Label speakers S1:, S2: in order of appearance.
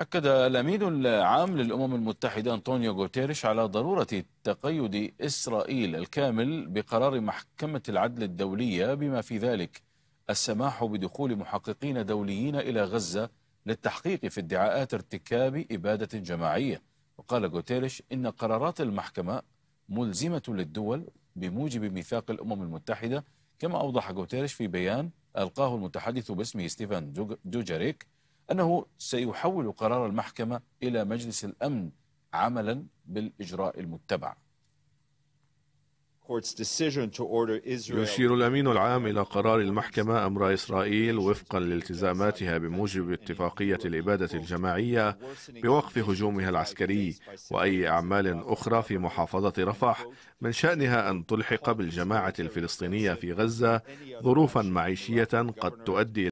S1: أكد الأمين العام للأمم المتحدة أنطونيو غوتيريش على ضرورة تقيد إسرائيل الكامل بقرار محكمة العدل الدولية بما في ذلك السماح بدخول محققين دوليين إلى غزة للتحقيق في ادعاءات ارتكاب إبادة جماعية وقال غوتيريش إن قرارات المحكمة ملزمة للدول بموجب ميثاق الأمم المتحدة كما أوضح غوتيريش في بيان ألقاه المتحدث باسمه ستيفان دوجاريك أنه سيحول قرار المحكمة إلى مجلس الأمن عملا بالإجراء المتبع
S2: يشير
S3: الأمين العام إلى قرار المحكمة أمر إسرائيل وفقا لالتزاماتها بموجب اتفاقية الإبادة الجماعية بوقف هجومها العسكري وأي أعمال أخرى في محافظة رفح
S4: من شأنها أن تلحق بالجماعة الفلسطينية في غزة ظروفا معيشية قد تؤدي